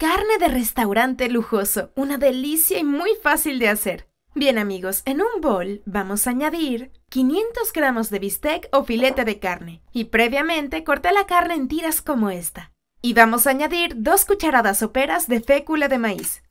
Carne de restaurante lujoso, una delicia y muy fácil de hacer. Bien amigos, en un bol vamos a añadir 500 gramos de bistec o filete de carne y previamente corté la carne en tiras como esta. Y vamos a añadir dos cucharadas soperas de fécula de maíz.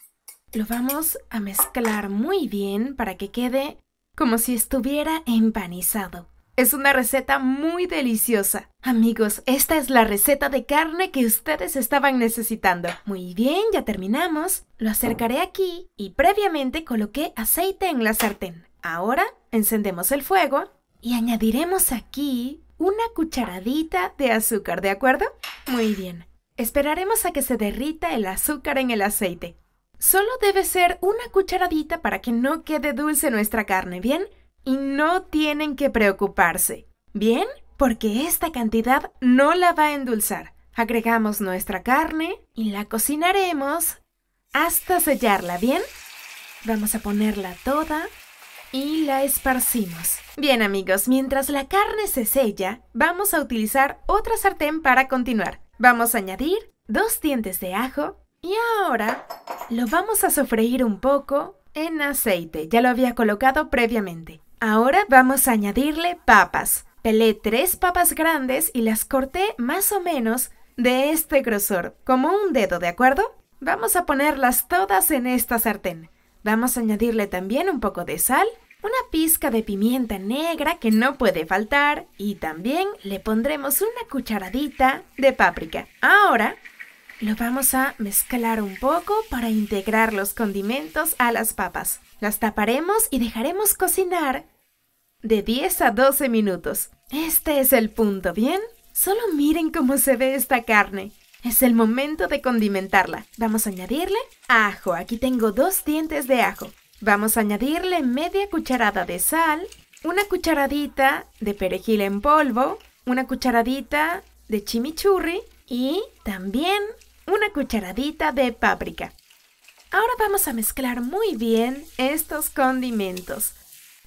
Lo vamos a mezclar muy bien para que quede como si estuviera empanizado. Es una receta muy deliciosa. Amigos, esta es la receta de carne que ustedes estaban necesitando. Muy bien, ya terminamos. Lo acercaré aquí y previamente coloqué aceite en la sartén. Ahora encendemos el fuego y añadiremos aquí una cucharadita de azúcar, ¿de acuerdo? Muy bien. Esperaremos a que se derrita el azúcar en el aceite. Solo debe ser una cucharadita para que no quede dulce nuestra carne, ¿bien? y no tienen que preocuparse. ¿Bien? Porque esta cantidad no la va a endulzar. Agregamos nuestra carne y la cocinaremos hasta sellarla, ¿bien? Vamos a ponerla toda y la esparcimos. Bien amigos, mientras la carne se sella, vamos a utilizar otra sartén para continuar. Vamos a añadir dos dientes de ajo y ahora lo vamos a sofreír un poco en aceite. Ya lo había colocado previamente. Ahora vamos a añadirle papas. Pelé tres papas grandes y las corté más o menos de este grosor, como un dedo, ¿de acuerdo? Vamos a ponerlas todas en esta sartén. Vamos a añadirle también un poco de sal, una pizca de pimienta negra que no puede faltar y también le pondremos una cucharadita de páprica. Ahora lo vamos a mezclar un poco para integrar los condimentos a las papas. Las taparemos y dejaremos cocinar de 10 a 12 minutos. Este es el punto, ¿bien? Solo miren cómo se ve esta carne. Es el momento de condimentarla. Vamos a añadirle ajo. Aquí tengo dos dientes de ajo. Vamos a añadirle media cucharada de sal, una cucharadita de perejil en polvo, una cucharadita de chimichurri y también una cucharadita de páprica. Ahora vamos a mezclar muy bien estos condimentos.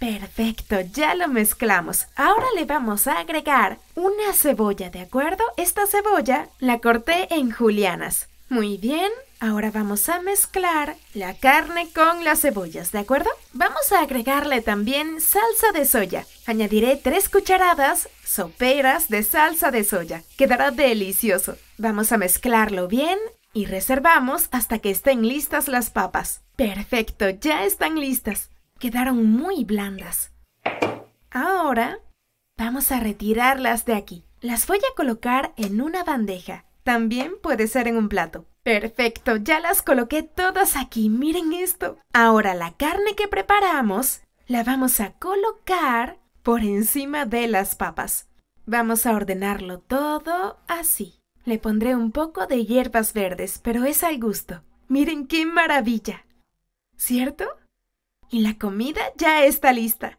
Perfecto, ya lo mezclamos. Ahora le vamos a agregar una cebolla, ¿de acuerdo? Esta cebolla la corté en julianas. Muy bien, Ahora vamos a mezclar la carne con las cebollas, ¿de acuerdo? Vamos a agregarle también salsa de soya. Añadiré tres cucharadas soperas de salsa de soya. Quedará delicioso. Vamos a mezclarlo bien y reservamos hasta que estén listas las papas. Perfecto, ya están listas. Quedaron muy blandas. Ahora vamos a retirarlas de aquí. Las voy a colocar en una bandeja. También puede ser en un plato. Perfecto, ya las coloqué todas aquí, miren esto. Ahora la carne que preparamos la vamos a colocar por encima de las papas. Vamos a ordenarlo todo así. Le pondré un poco de hierbas verdes, pero es al gusto. Miren qué maravilla. ¿Cierto? Y la comida ya está lista.